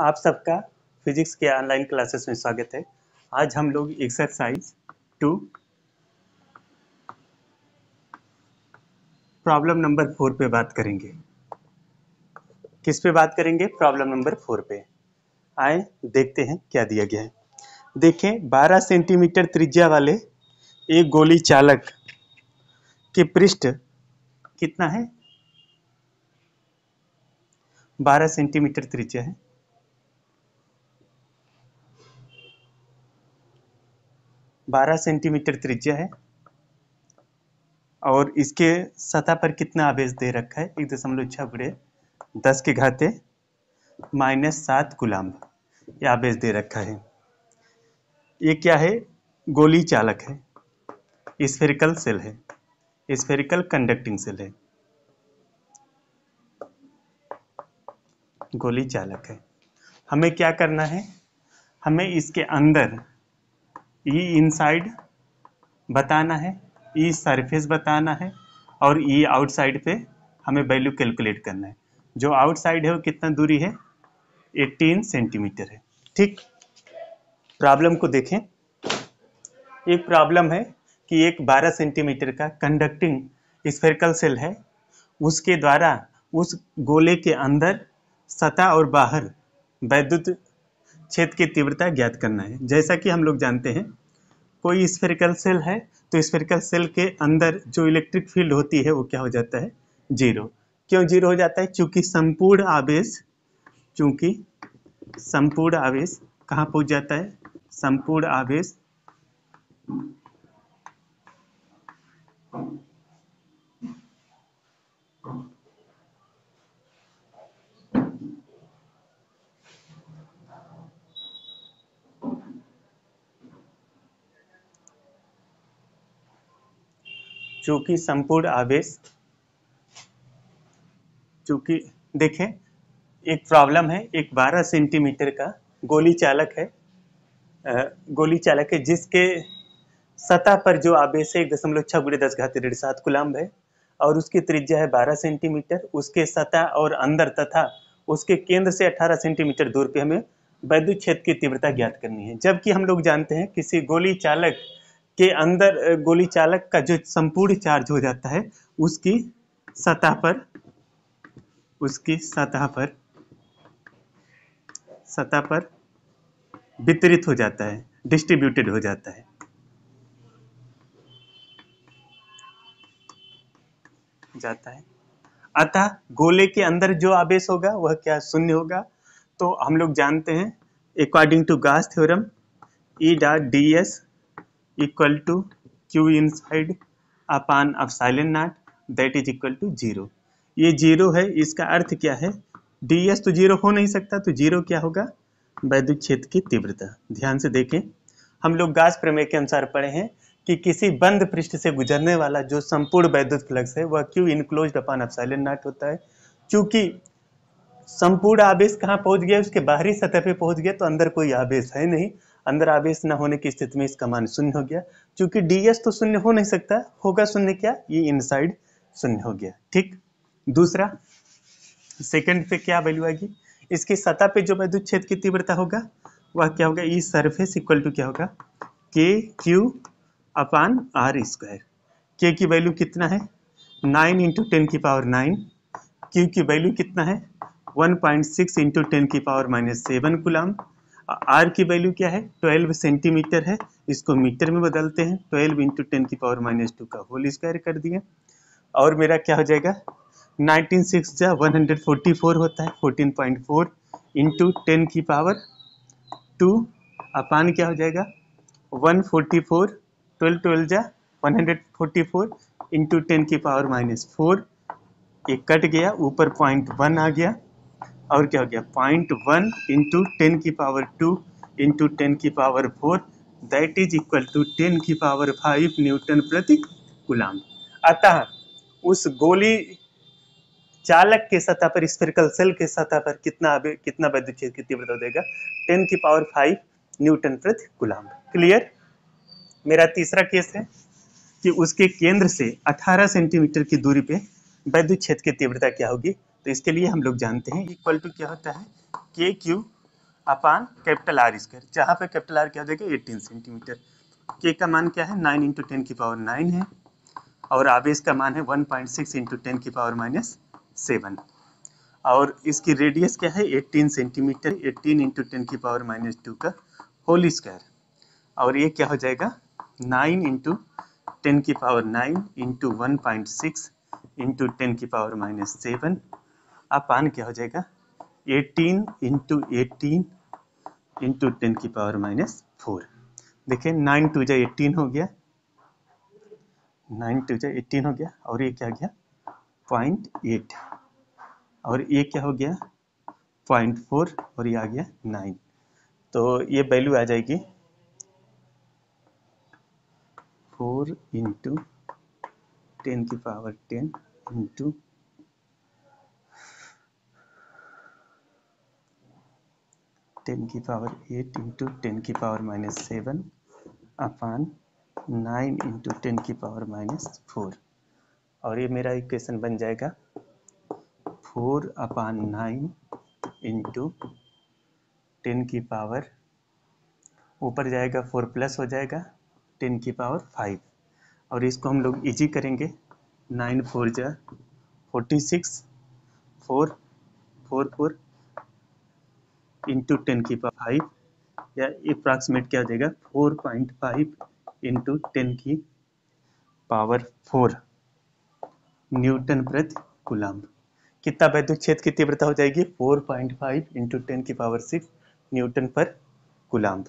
आप सबका फिजिक्स के ऑनलाइन क्लासेस में स्वागत है आज हम लोग exercise two problem number four पे बात करेंगे किस पे बात करेंगे प्रॉब्लम नंबर फोर पे आए देखते हैं क्या दिया गया है देखें 12 सेंटीमीटर त्रिज्या वाले एक गोली चालक के पृष्ठ कितना है 12 सेंटीमीटर त्रिज्या है 12 सेंटीमीटर त्रिज्या है और इसके सतह पर कितना आवेश दे रखा है एक दशमलव छः बुढ़े दस के घाते माइनस सात गुलाम यह आवेश दे रखा है ये क्या है गोली चालक है स्फेरिकल सेल है स्फेरिकल कंडक्टिंग सेल है गोली चालक है हमें क्या करना है हमें इसके अंदर ई e इनसाइड बताना है ई e सरफेस बताना है और ई e आउटसाइड पे हमें वैल्यू कैलकुलेट करना है जो आउटसाइड है वो कितना दूरी है 18 सेंटीमीटर है ठीक प्रॉब्लम को देखें एक प्रॉब्लम है कि एक 12 सेंटीमीटर का कंडक्टिंग स्फेरिकल सेल है उसके द्वारा उस गोले के अंदर सतह और बाहर वैद्युत छेद की तीव्रता ज्ञात करना है जैसा कि हम लोग जानते हैं कोई स्फेरिकल सेल है तो स्फेरिकल सेल के अंदर जो इलेक्ट्रिक फील्ड होती है वो क्या हो जाता है जीरो क्यों जीरो हो जाता है चूंकि संपूर्ण आवेश क्योंकि संपूर्ण आवेश कहाँ पहुंच जाता है संपूर्ण आवेश चूंकि संपूर्ण आवेश चूंकि देखें एक प्रॉब्लम है एक 12 सेंटीमीटर का गोली चालक है गोली चालक है जिसके सतह पर जो आवेश है एक दशमलव छः बुढ़े दस घात डेढ़ सात कुलाम्ब है और उसकी त्रिज्या है 12 सेंटीमीटर उसके सतह और अंदर तथा उसके केंद्र से 18 सेंटीमीटर दूर पे हमें वैद्युत क्षेत्र की तीव्रता ज्ञात करनी है जबकि हम लोग जानते हैं किसी गोली चालक के अंदर गोली चालक का जो संपूर्ण चार्ज हो जाता है उसकी सतह पर उसकी सतह पर सतह पर वितरित हो जाता है डिस्ट्रीब्यूटेड हो जाता है जाता है अतः गोले के अंदर जो आवेश होगा वह क्या शून्य होगा तो हम लोग जानते हैं according to Gauss theorem E dot D S equal to q inside upon epsilon naught that is equal to zero ये जीरो है इसका अर्थ क्या है डी एस तो जीरो हो नहीं सकता तो जीरो क्या होगा वैद्युत क्षेत्र की तीव्रता ध्यान से देखें हम लोग गाज प्रमेय के अनुसार पढ़े हैं कि किसी बंद पृष्ठ से गुजरने वाला जो संपूर्ण वैद्युत फ्लक्स है वह Q enclose upon epsilon naught होता है क्योंकि संपूर्ण आवेश कहाँ पहुंच गया उसके बाहरी सतह पे पहुंच गया तो अंदर कोई आवेश है नहीं अंदर आवेश न होने की स्थिति में इसका मान शून्य हो गया क्योंकि डीएस तो शून्य हो नहीं सकता होगा शून्य क्या ये इनसाइड शून्य हो गया ठीक दूसरा सेकंड पे क्या वैल्यू आएगी इसकी सतह पे जो वैद्युत छेद की तीव्रता होगा वह क्या होगा ई सरफेस इक्वल टू क्या होगा के क्यू अपान आर स्क्वायर के की वैल्यू कितना है नाइन इंटू टेन की पावर नाइन क्यू की वैल्यू कितना है one point six into ten की power minus seven coulomb R की वैल्यू क्या है 12 सेंटीमीटर है इसको मीटर में बदलते हैं 12 इंटू टेन की पावर माइनस टू का होल स्क्वायर कर दिया और मेरा क्या हो जाएगा 19 सिक्स जा वन होता है 14.4 पॉइंट फोर इंटू टेन की पावर टू अपान क्या हो जाएगा 144 फोर्टी फोर ट्वेल्व ट्वेल्व जा one hundred forty four into ten की पावर माइनस फोर ये कट गया ऊपर पॉइंट वन आ गया और क्या हो गया पॉइंट वन इंटू टेन की पावर टू इंटू टेन की power four that is equal to ten की पावर फाइव न्यूटन प्रति गुलाम अतः उस गोली चालक के सतह पर स्पेरिकल सेल के सतह पर कितना कितना वैद्युत क्षेत्र की तीव्रता देगा टेन की पावर फाइव न्यूटन प्रति गुलाम क्लियर मेरा तीसरा केस है कि उसके केंद्र से 18 सेंटीमीटर की दूरी पे वैद्युत क्षेत्र की तीव्रता क्या होगी तो इसके लिए हम लोग जानते हैं इक्वल टू क्या होता है के Q upon capital R square जहाँ पर कैपिटल आर क्या हो जाएगा एटीन सेंटीमीटर के का मान क्या है नाइन इंटू टेन की पावर नाइन है और आवेश का मान है one point six into ten की पावर माइनस सेवन और इसकी रेडियस क्या है 18 सेंटीमीटर 18 इंटू टेन की पावर माइनस टू का होल स्क्वायर और ये क्या हो जाएगा 9 इंटू टेन की power 9 into one point six into ten की पावर माइनस सेवन आप आन क्या हो जाएगा 18 इंटू एटीन इंटू टेन की पावर माइनस फोर देखिए नाइन टू जा एटीन हो गया नाइन टू जा एटीन हो गया और ये क्या हो गया पॉइंट एट और ये क्या हो गया पॉइंट फोर और ये आ गया नाइन तो ये वैल्यू आ जाएगी फोर इंटू टेन की पावर टेन इंटू टेन की पावर एट इंटू टेन की power minus seven upon nine into ten की पावर माइनस फोर और ये मेरा इक्वेशन बन जाएगा four upon nine into ten की पावर ऊपर जाएगा फोर प्लस हो जाएगा टेन की पावर फाइव और इसको हम लोग इजी करेंगे नाइन फोर जा forty six four four four into ten की पावर फाइव या अप्रॉक्सीमेट क्या देगा four point five into ten की पावर फोर न्यूटन प्रति गुलाम कितना वैद्युत क्षेत्र की तीव्रता हो जाएगी four point five into ten की पावर सिक्स न्यूटन पर गुलाम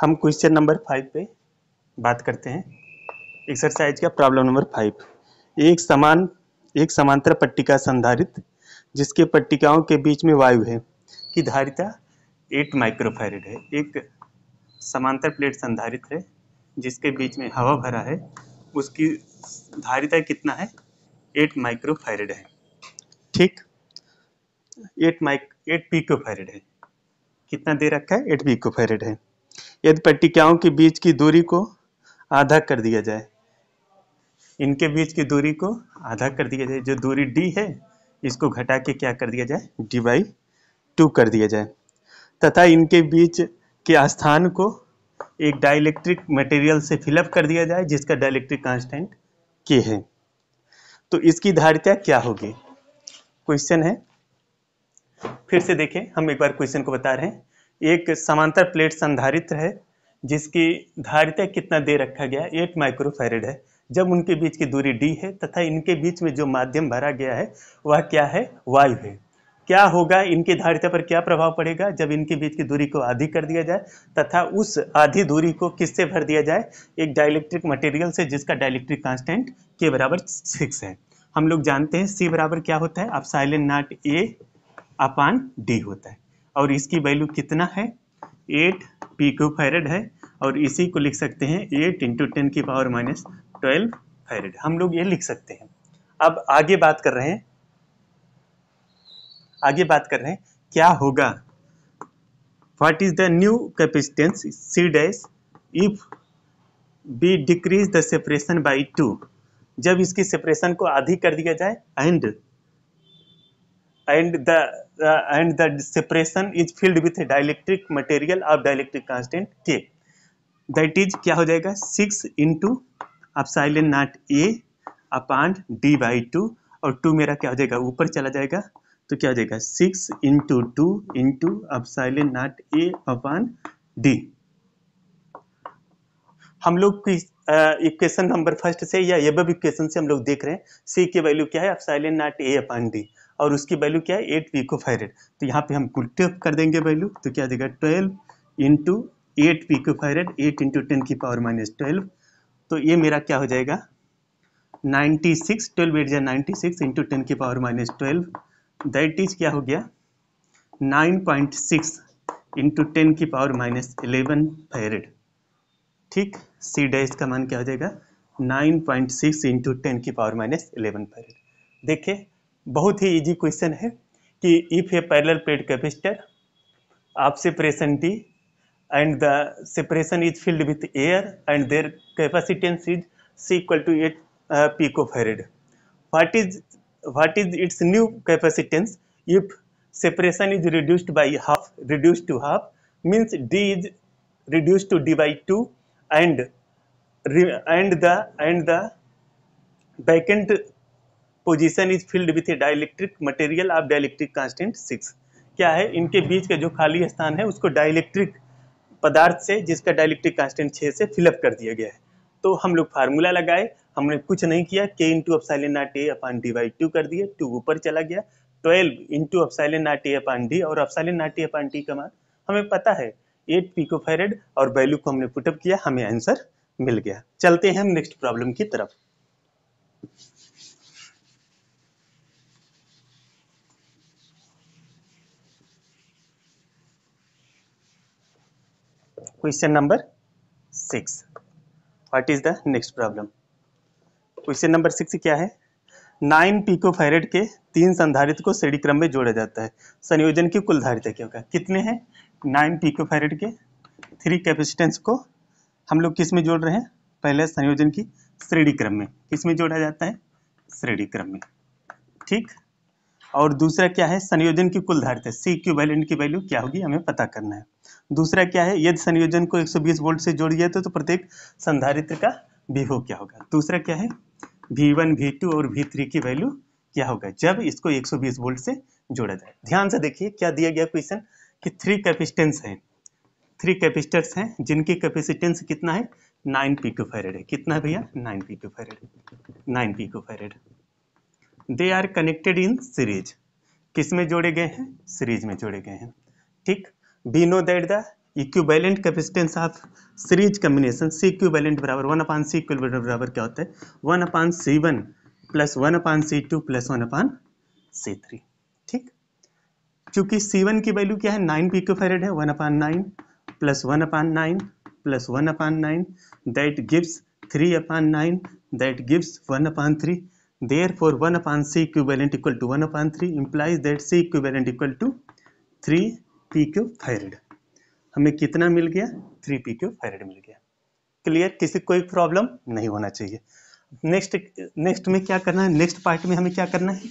हम क्वेश्चन नंबर फाइव पे बात करते हैं एक्सरसाइज का प्रॉब्लम नंबर फाइव एक समान एक समांतर पट्टिका संधारित जिसके पट्टिकाओं के बीच में वायु है की धारिता एट माइक्रोफेरिड है एक समांतर प्लेट संधारित है जिसके बीच में हवा भरा है उसकी धारिता कितना है एट माइक्रोफेरिड है ठीक एट माइक एट पीको है कितना दे रखा है एट पीको है यदि पट्टिकाओं के बीच की दूरी को आधा कर दिया जाए इनके बीच की दूरी को आधा कर दिया जाए जो दूरी डी है इसको घटा के क्या कर दिया जाए d बाई टू कर दिया जाए तथा इनके बीच के स्थान को एक डाइलेक्ट्रिक मटेरियल से फिलअप कर दिया जाए जिसका डायलैक्ट्रिक कांस्टेंट के है तो इसकी धारिता क्या होगी क्वेश्चन है फिर से देखें हम एक बार क्वेश्चन को बता रहे हैं एक समांतर प्लेट संधारित्र है जिसकी धारिता कितना दे रखा गया है एट माइक्रोफेरेड है जब उनके बीच की दूरी डी है तथा इनके बीच में जो माध्यम भरा गया है वह क्या है वायु है क्या होगा इनकी धारिता पर क्या प्रभाव पड़ेगा जब इनके बीच की दूरी को आधी कर दिया जाए तथा उस आधी दूरी को किससे भर दिया जाए एक डायलेक्ट्रिक मटेरियल से जिसका डायलेक्ट्रिक कांस्टेंट के बराबर सिक्स है हम लोग जानते हैं सी बराबर क्या होता है अब silent naught A upon D होता है और इसकी वैल्यू कितना है एट पीको फैरड है और इसी को लिख सकते हैं एट इंटू टेन की पावर माइनस ट्वेल्व फैरड हम लोग ये लिख सकते हैं अब आगे बात कर रहे हैं आगे बात कर रहे हैं क्या होगा what is the new capacitance C dash if we decrease the separation by two जब इसकी सेपरेशन को आधी कर दिया जाए and and the uh, and the separation is filled with a dielectric material of dielectric constant k that is kya ho jayega 6 into epsilon not a upon d by 2 aur 2 mera kya ho jayega upar chala jayega to kya ho jayega 6 into 2 into epsilon not a upon d हम लोग equation number first से या एबब equation से हम लोग देख रहे हैं सी की वैल्यू क्या है अपसाइलेंट नॉट ए अपान डी और उसकी वैल्यू क्या है एट पीको फायरेड तो यहाँ पे हम कुल्टअप कर देंगे वैल्यू तो क्या देगा twelve into eight pico farad eight into ten की पावर माइनस ट्वेल्व तो ये मेरा क्या हो जाएगा नाइन्टी सिक्स ट्वेल्व एट या नाइन्टी सिक्स इंटू टेन की power minus twelve that is क्या हो गया nine point six into ten की पावर माइनस एलेवन फायरेड ठीक सी डैश का मान क्या हो जाएगा nine point six into ten की पावर माइनस एलेवन फायरेड देखिए बहुत ही इजी क्वेश्चन है कि if a parallel plate capacitor आप separation D and the separation is filled with air and their capacitance is C equal to eight pico farad what is what is its new capacitance if separation is reduced by half reduced to half means D is reduce to D by two and and the and the backend position is filled with a dielectric material of dielectric constant six क्या है इनके बीच का जो खाली स्थान है उसको dielectric पदार्थ से जिसका डाइलेक्ट्रिक कांस्टेंट छः से फिलअप कर दिया गया है तो हम लोग फार्मूला लगाए हमने कुछ नहीं किया K into epsilon naught A upon D by two कर दिया टू ऊपर चला गया twelve into epsilon naught A upon D और epsilon naught A upon T का मान हमें पता है एट पीको फेरेड और वैल्यू को हमने पुटअप किया हमें आंसर मिल गया चलते हैं हम नेक्स्ट प्रॉब्लम की तरफ question number six what is the next problem question number six क्या है नाइन पीको पिकोफैरड के तीन संधारित को श्रेणी क्रम में जोड़ा जाता है संयोजन की कुल धारिता क्या होगा कितने हैं नाइन पीको पिकोफैरड के थ्री कैपेसिटेंस को हम लोग किस में जोड़ रहे हैं पहले संयोजन की श्रेणी क्रम में किस में जोड़ा जाता है श्रेणी क्रम में ठीक और दूसरा क्या है संयोजन की कुल धारिता सी क्यू वैलेंट की वैल्यू क्या होगी हमें पता करना है दूसरा क्या है यदि संयोजन को 120 वोल्ट से जोड़ दिया तो, तो प्रत्येक संधारित्र का विभो क्या होगा दूसरा क्या है वी वन वी टू और वी थ्री की वैल्यू क्या होगा जब इसको 120 वोल्ट से जोड़ा जाए ध्यान से देखिए क्या दिया गया क्वेश्चन कि थ्री कैपिस्टेंस है थ्री कैपिस्टर्स हैं जिनकी कैपेसिटेंस कितना है नाइन पी फैरेड है कितना है भैया nine Q farad nine P farad they are connected in series किस में जोड़े गए हैं सीरीज में जोड़े गए हैं ठीक we know that the equivalent capacitance of series combination C equivalent बराबर वन अपान सी इक्विवेलेंट बराबर क्या होता है one upon C one plus one upon C two plus one upon C three ठीक क्योंकि सी वन की वैल्यू क्या है नाइन पी फेरेड है one upon nine plus one upon nine plus one upon nine that gives three upon nine that gives one upon three therefore 1 upon c equivalent equal to 1 upon 3 implies that c equivalent equal to 3 p cube farad हमें कितना मिल गया three pico farad मिल गया clear किसी कोई problem नहीं होना चाहिए नेक्स्ट नेक्स्ट में क्या करना है नेक्स्ट पार्ट में हमें क्या करना है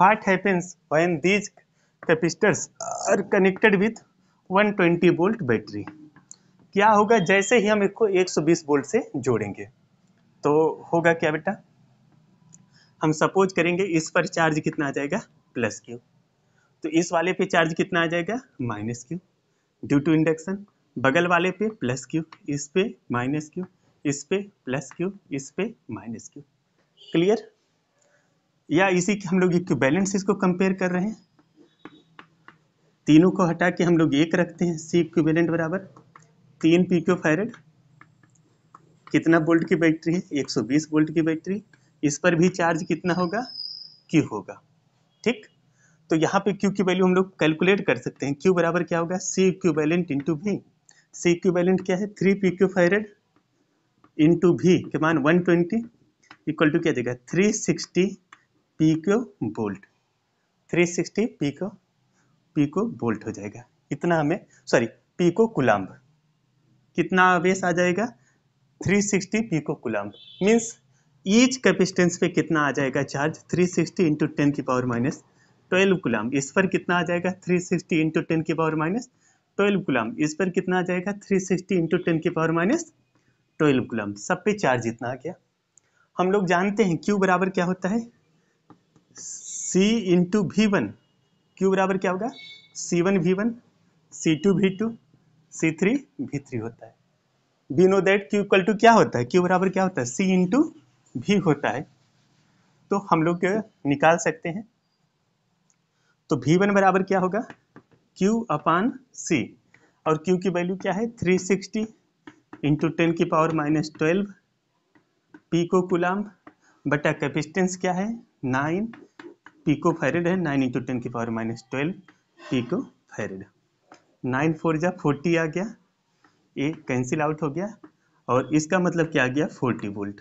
what happens when these capacitors are connected with 120 volt battery क्या होगा जैसे ही हम इसको 120 वोल्ट से जोड़ेंगे तो होगा क्या बेटा हम सपोज करेंगे इस पर चार्ज कितना आ जाएगा प्लस क्यू तो इस वाले पे चार्ज कितना आ जाएगा minus Q due to induction बगल वाले पे प्लस क्यू इस पे माइनस क्यू इस पे प्लस क्यू इस पे माइनस क्यू क्लियर या इसी के हम लोग बैलेंस इसको कंपेयर कर रहे हैं तीनों को हटा के हम लोग एक रखते हैं सी बैलेंट बराबर तीन क्यू फायर कितना बोल्ट की बैटरी है 120 बोल्ट की बैटरी इस पर भी चार्ज कितना होगा क्यू होगा ठीक तो यहाँ पे क्यू की वैल्यू हम लोग कैलकुलेट कर सकते हैं क्यू बराबर क्या होगा सी क्यू बैलेंट इंटू भी सी क्यू बैलेंट क्या है three pico farad into V के मान वन ट्वेंटी इक्वल टू क्या देगा three sixty pico volt three sixty pico pico volt हो जाएगा इतना हमें सॉरी पी को कुलाम्ब कितना आवेश आ जाएगा थ्री सिक्सटी पी को कुलाम्ब मीन्स ईच कैपेसिटेंस पे कितना आ जाएगा चार्ज 360 सिक्सटी इंटू टेन की पावर माइनस ट्वेल्व गुलाम इस पर कितना आ जाएगा 360 सिक्सटी इंटू टेन की पावर माइनस ट्वेल्व गुलाम इस पर कितना आ जाएगा 360 सिक्सटी इंटू टेन की पावर माइनस ट्वेल्व गुलाम सब पे चार्ज इतना आ गया हम लोग जानते हैं क्यू बराबर क्या होता है C into V one Q बराबर क्या होगा C one V one C two V two C three V three होता है we know that Q equal to क्या होता है क्यू बराबर क्या होता है सी इंटू भी होता है तो हम लोग निकाल सकते हैं तो भी वन बराबर क्या होगा Q अपान C और Q की वैल्यू क्या है 360 सिक्सटी इंटू टेन की power minus twelve pico coulomb बटा कैपिस्टेंस क्या है नाइन पीको फेरेड है 9 इंटू टेन की power minus twelve pico farad nine four जा फोर्टी आ गया ये कैंसिल आउट हो गया और इसका मतलब क्या आ गया फोर्टी वोल्ट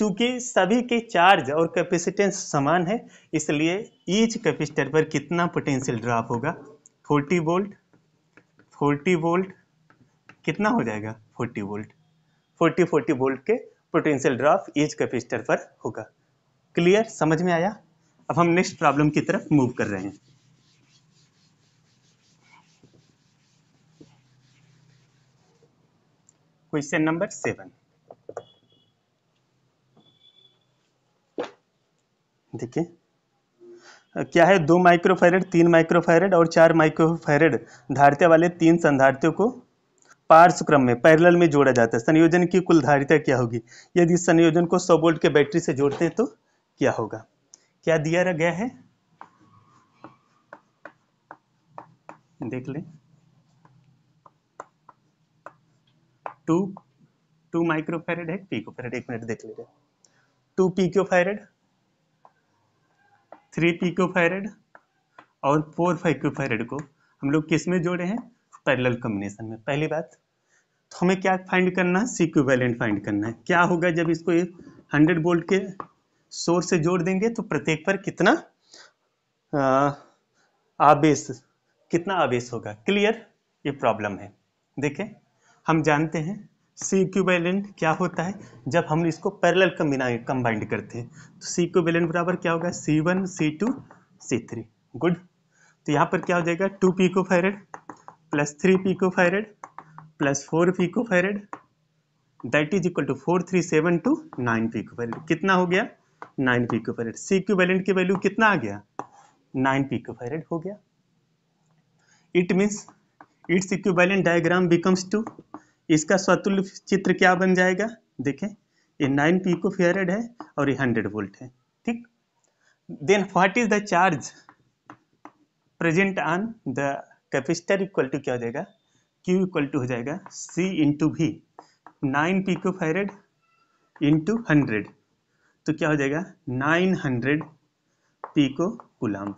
चूंकि सभी के चार्ज और कैपेसिटेंस समान है इसलिए ईच कैपेसिटर पर कितना पोटेंशियल ड्रॉप होगा 40 वोल्ट 40 वोल्ट कितना हो जाएगा 40 वोल्ट 40 40 वोल्ट के पोटेंशियल ड्रॉप ईच कैपेसिटर पर होगा क्लियर समझ में आया अब हम नेक्स्ट प्रॉब्लम की तरफ मूव कर रहे हैं क्वेश्चन नंबर सेवन देखिए क्या है दो माइक्रोफेरेड तीन माइक्रोफेरेड और चार माइक्रोफेरेड धारिता वाले तीन संधारितों को पार्श्व क्रम में पैरेलल में जोड़ा जाता है संयोजन की कुल धारिता क्या होगी यदि इस संयोजन को सौ वोल्ट के बैटरी से जोड़ते हैं तो क्या होगा क्या दिया गया है देख ले टू टू माइक्रोफेरेड है पीको फेरेड एक मिनट देख ले टू पीक्यो फेरेड थ्री पिकोफैरड और फोर फाइकोफैरड को हम लोग किस में जोड़े हैं पैरेलल कॉम्बिनेशन में पहली बात तो हमें क्या फाइंड करना है सीक्वेलेंट फाइंड करना है क्या होगा जब इसको हंड्रेड बोल्ट के सोर्स से जोड़ देंगे तो प्रत्येक पर कितना आ, आवेश कितना आवेश होगा क्लियर ये प्रॉब्लम है देखें हम जानते हैं सी इक्विवेलेंट क्या होता है जब हम इसको पैरेलल कम्बिनाइन कंबाइंड करते हैं तो सी इक्विवेलेंट बराबर क्या होगा C one C two C three good तो यहाँ पर क्या हो जाएगा two pico farad plus three pico farad plus four pico farad that is equal to four three seven two nine pico farad कितना हो गया nine pico farad C equivalent की वैल्यू कितना आ गया नाइन पीको फैरेड हो गया it means its equivalent diagram becomes to इसका स्वतुल्य चित्र क्या बन जाएगा देखें ये नाइन पीको फेयरड है और ये हंड्रेड वोल्ट है ठीक then what is the charge present on the capacitor equal to क्या हो जाएगा क्यू इक्वल टू हो जाएगा C into V nine pico farad into hundred तो क्या हो जाएगा नाइन हंड्रेड पीको कुलाम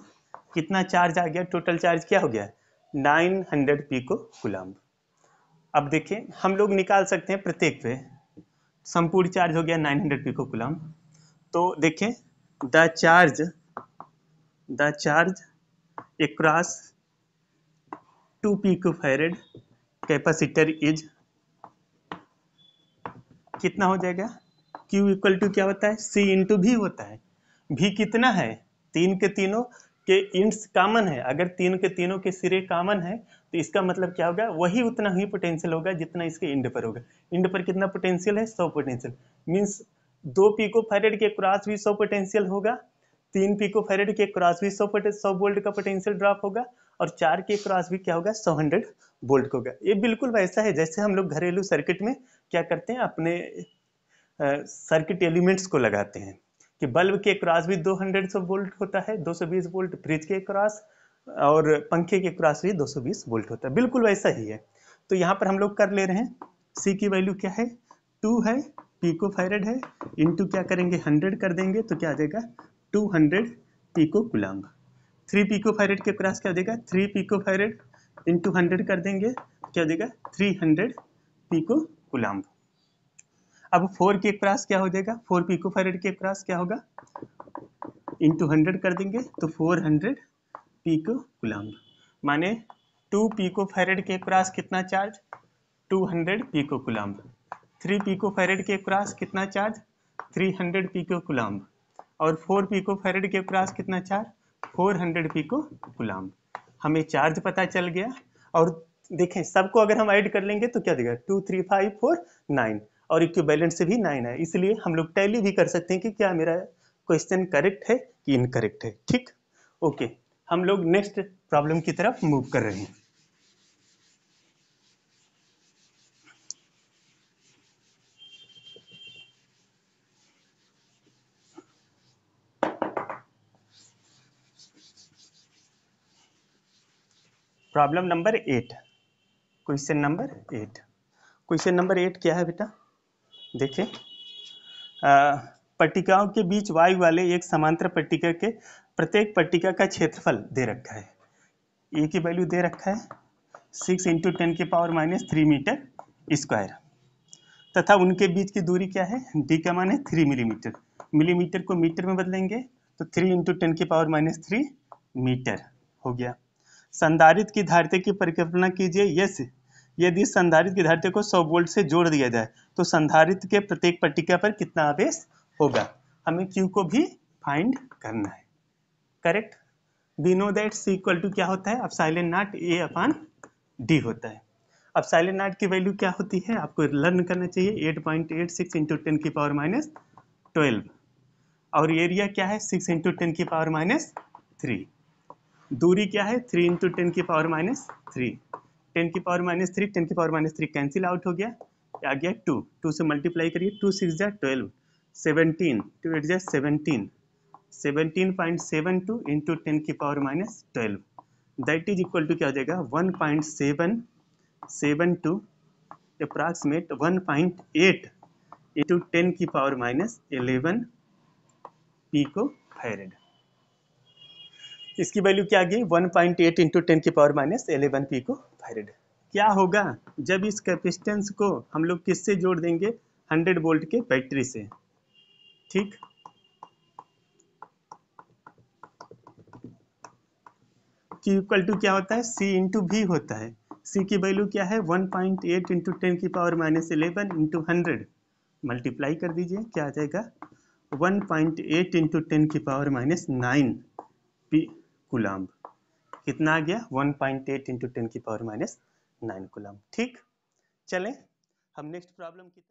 कितना चार्ज आ गया टोटल चार्ज क्या हो गया नाइन हंड्रेड पीको कुलाम अब देखिए हम लोग निकाल सकते हैं प्रत्येक पे संपूर्ण चार्ज हो गया 900 हंड्रेड पिको कुलम तो देखिए the charge the charge across 2 farad capacitor is कितना हो जाएगा Q इक्वल टू क्या होता है C इंटू भी होता है भी कितना है तीन के तीनों के इंट्स कॉमन है अगर तीन के तीनों के सिरे कॉमन है तो इसका मतलब क्या होगा वही उतना ही पोटेंशियल होगा जितना इसके इंड पर होगा इंड पर कितना पोटेंशियल है सौ पोटेंशियल मीन्स दो पीको फेरेड के क्रॉस भी सौ पोटेंशियल होगा तीन पीको फेरेड के क्रॉस भी सौ सौ वोल्ट का पोटेंशियल ड्रॉप होगा और चार के क्रॉस भी क्या होगा सौ हंड्रेड वोल्ट होगा ये बिल्कुल वैसा है जैसे हम लोग घरेलू सर्किट में क्या करते हैं अपने सर्किट एलिमेंट्स को लगाते हैं कि बल्ब के क्रॉस भी दो हंड्रेड सौ वोल्ट होता है दो सौ बीस वोल्ट फ्रिज के क्रॉस और पंखे के क्रॉस भी 220 वोल्ट होता है बिल्कुल वैसा ही है तो यहाँ पर हम लोग कर ले रहे हैं सी की वैल्यू क्या है टू है पीको फायरेड है इंटू क्या करेंगे हंड्रेड कर देंगे तो क्या आ जाएगा two hundred pico coulomb three pico farad के क्रॉस क्या देगा three pico farad into hundred कर देंगे तो क्या हो जाएगा थ्री हंड्रेड पीको गुलाम अब फोर के क्रॉस क्या हो जाएगा फोर पीको फायरेड के क्रॉस क्या होगा इंटू हंड्रेड कर देंगे तो फोर हंड्रेड पीको कुलम्ब माने टू पीको फेरेड के क्रॉस कितना charge 200 hundred pico coulomb three pico farad के क्रॉस कितना चार्ज 300 हंड्रेड पीको कुलम्ब और फोर पीको फेरेड के क्रॉस कितना चार्ज 400 हंड्रेड पीको कुलम्ब हमें चार्ज पता चल गया और देखें सबको अगर हम ऐड कर लेंगे तो क्या देगा two three five four nine और इक्व बैलेंस से भी नाइन है इसलिए हम लोग टैली भी कर सकते हैं कि क्या मेरा क्वेश्चन करेक्ट है कि इनकरेक्ट है ठीक ओके okay. हम लोग नेक्स्ट प्रॉब्लम की तरफ मूव कर रहे हैं problem number eight question number eight question number eight क्या है बेटा देखिए पट्टिकाओं के बीच वायु वाले एक समांतर पट्टिका के प्रत्येक पट्टिका का क्षेत्रफल दे रखा है ए की वैल्यू दे रखा है सिक्स इंटू टेन के power minus three metre square तथा उनके बीच की दूरी क्या है डी का मान है थ्री मिलीमीटर मिलीमीटर को मीटर में बदलेंगे तो थ्री इंटू टेन के पावर माइनस थ्री मीटर हो गया संधारित की धारते की परिकल्पना कीजिए यस यदि संधारित की धारते को सौ वोल्ट से जोड़ दिया जाए तो संधारित के प्रत्येक पट्टिका पर कितना आवेश होगा हमें क्यू को भी फाइंड करना है correct we know that C equal to क्या होता है अब silent naught A upon D होता है अब साइलेंट नाट की वैल्यू क्या होती है आपको लर्न करना चाहिए eight point eight six into ten की पावर माइनस ट्वेल्व और एरिया क्या है सिक्स इंटू टेन की पावर माइनस थ्री दूरी क्या है थ्री इंटू टेन की पावर माइनस थ्री टेन की पावर माइनस थ्री टेन की power minus three cancel out हो गया आ गया टू टू से मल्टीप्लाई करिए टू सिक्स जै ट्वेल्व सेवनटीन टू एट जै सेवनटीन 17.72 इंटू टेन की power minus twelve that is equal to क्या हो जाएगा 1.7 point seven seven two approximate one point eight into ten की power minus eleven pico farad इसकी value क्या आ गई 1.8 पॉइंट एट इंटू टेन की power minus eleven pico farad क्या होगा जब इस कैपेसिटेंस को हम लोग किससे जोड़ देंगे 100 वोल्ट के बैटरी से ठीक क्यू इक्वल टू क्या होता है सी इंटू भी होता है सी की वैल्यू क्या है one point eight into ten की power minus eleven into hundred multiply कर दीजिए क्या आ जाएगा one point eight into ten की power minus nine P coulomb कितना आ गया one point eight into ten की पावर माइनस नाइन कुलाम ठीक चलें हम नेक्स्ट प्रॉब्लम की